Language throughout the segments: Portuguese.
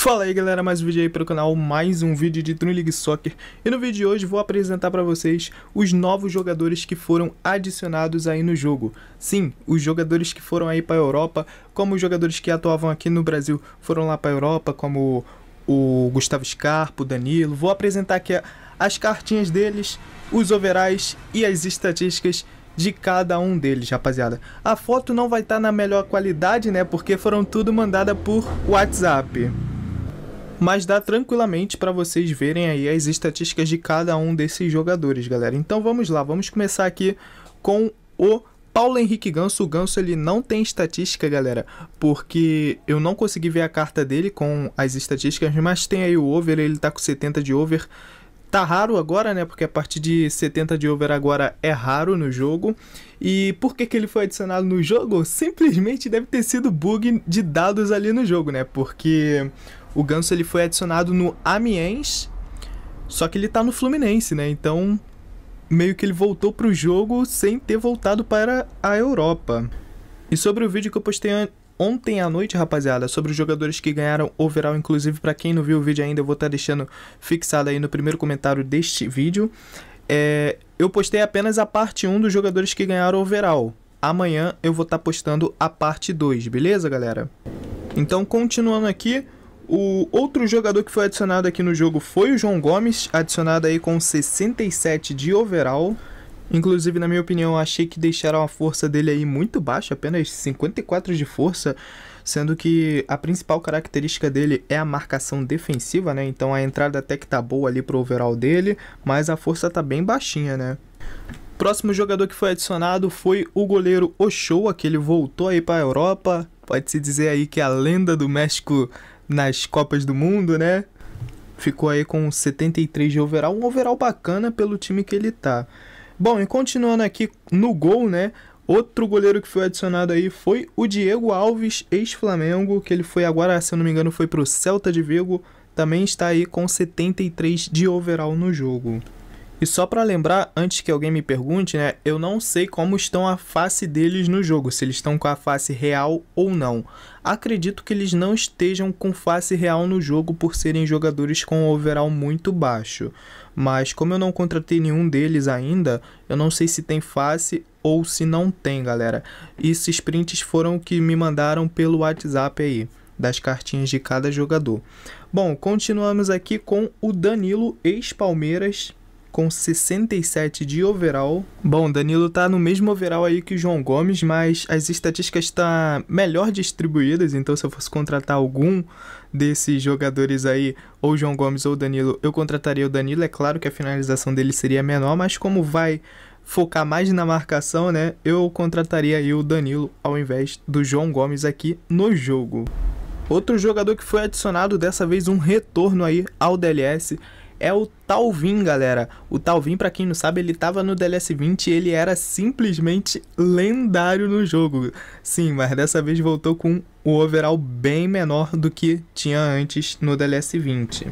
Fala aí galera, mais um vídeo aí para o canal, mais um vídeo de Dream League Soccer E no vídeo de hoje vou apresentar para vocês os novos jogadores que foram adicionados aí no jogo Sim, os jogadores que foram aí para a Europa, como os jogadores que atuavam aqui no Brasil foram lá para a Europa Como o Gustavo Scarpa, o Danilo, vou apresentar aqui as cartinhas deles, os overais e as estatísticas de cada um deles, rapaziada. A foto não vai estar tá na melhor qualidade, né? Porque foram tudo mandada por WhatsApp mas dá tranquilamente para vocês verem aí as estatísticas de cada um desses jogadores, galera. Então vamos lá, vamos começar aqui com o Paulo Henrique Ganso, o Ganso ele não tem estatística, galera, porque eu não consegui ver a carta dele com as estatísticas, mas tem aí o over, ele tá com 70 de over. Tá raro agora, né? Porque a partir de 70 de over agora é raro no jogo. E por que, que ele foi adicionado no jogo? Simplesmente deve ter sido bug de dados ali no jogo, né? Porque o Ganso ele foi adicionado no Amiens, só que ele tá no Fluminense, né? Então meio que ele voltou pro jogo sem ter voltado para a Europa. E sobre o vídeo que eu postei ontem à noite, rapaziada, sobre os jogadores que ganharam overall, inclusive para quem não viu o vídeo ainda, eu vou estar tá deixando fixado aí no primeiro comentário deste vídeo. É, eu postei apenas a parte 1 dos jogadores que ganharam overall. Amanhã eu vou estar tá postando a parte 2, beleza, galera? Então, continuando aqui, o outro jogador que foi adicionado aqui no jogo foi o João Gomes, adicionado aí com 67 de overall. Inclusive, na minha opinião, achei que deixaram a força dele aí muito baixa, apenas 54 de força, sendo que a principal característica dele é a marcação defensiva, né? Então a entrada até que tá boa ali pro overall dele, mas a força tá bem baixinha, né? Próximo jogador que foi adicionado foi o goleiro Ochoa, que ele voltou aí para a Europa. Pode-se dizer aí que é a lenda do México nas Copas do Mundo, né? Ficou aí com 73 de overall, um overall bacana pelo time que ele tá. Bom, e continuando aqui no gol, né? Outro goleiro que foi adicionado aí foi o Diego Alves, ex-Flamengo, que ele foi agora, se eu não me engano, foi pro Celta de Vigo. Também está aí com 73 de overall no jogo. E só para lembrar, antes que alguém me pergunte, né, eu não sei como estão a face deles no jogo, se eles estão com a face real ou não. Acredito que eles não estejam com face real no jogo por serem jogadores com overall muito baixo. Mas como eu não contratei nenhum deles ainda, eu não sei se tem face ou se não tem, galera. esses prints foram o que me mandaram pelo WhatsApp aí das cartinhas de cada jogador. Bom, continuamos aqui com o Danilo ex-Palmeiras com 67 de overall. Bom, Danilo tá no mesmo overall aí que o João Gomes, mas as estatísticas estão tá melhor distribuídas, então se eu fosse contratar algum desses jogadores aí, ou João Gomes ou Danilo, eu contrataria o Danilo. É claro que a finalização dele seria menor, mas como vai focar mais na marcação, né? Eu contrataria aí o Danilo ao invés do João Gomes aqui no jogo. Outro jogador que foi adicionado, dessa vez um retorno aí ao DLS, é o Talvin, galera. O Talvin, para quem não sabe, ele tava no DLS20 e ele era simplesmente lendário no jogo. Sim, mas dessa vez voltou com o overall bem menor do que tinha antes no DLS20.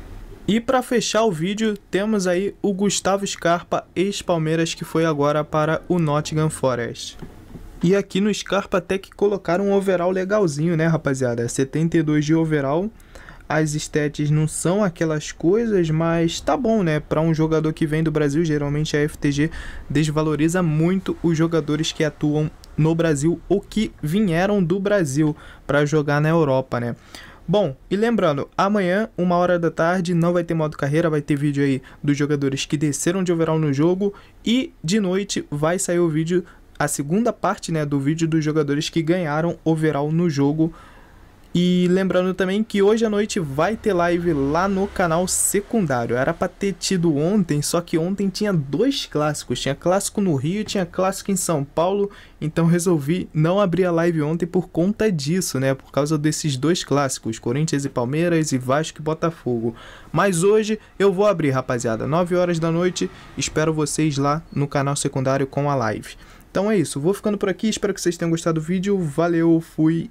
E para fechar o vídeo, temos aí o Gustavo Scarpa, ex-Palmeiras, que foi agora para o Nottingham Forest. E aqui no Scarpa até que colocaram um overall legalzinho, né, rapaziada? 72 de overall as estéticas não são aquelas coisas, mas tá bom, né? Para um jogador que vem do Brasil, geralmente a FTG desvaloriza muito os jogadores que atuam no Brasil ou que vieram do Brasil para jogar na Europa, né? Bom, e lembrando, amanhã, uma hora da tarde, não vai ter modo carreira, vai ter vídeo aí dos jogadores que desceram de overall no jogo e de noite vai sair o vídeo, a segunda parte, né, do vídeo dos jogadores que ganharam overall no jogo e lembrando também que hoje à noite vai ter live lá no canal secundário. Era pra ter tido ontem, só que ontem tinha dois clássicos. Tinha clássico no Rio, tinha clássico em São Paulo. Então resolvi não abrir a live ontem por conta disso, né? Por causa desses dois clássicos, Corinthians e Palmeiras e Vasco e Botafogo. Mas hoje eu vou abrir, rapaziada. 9 horas da noite. Espero vocês lá no canal secundário com a live. Então é isso, vou ficando por aqui, espero que vocês tenham gostado do vídeo, valeu, fui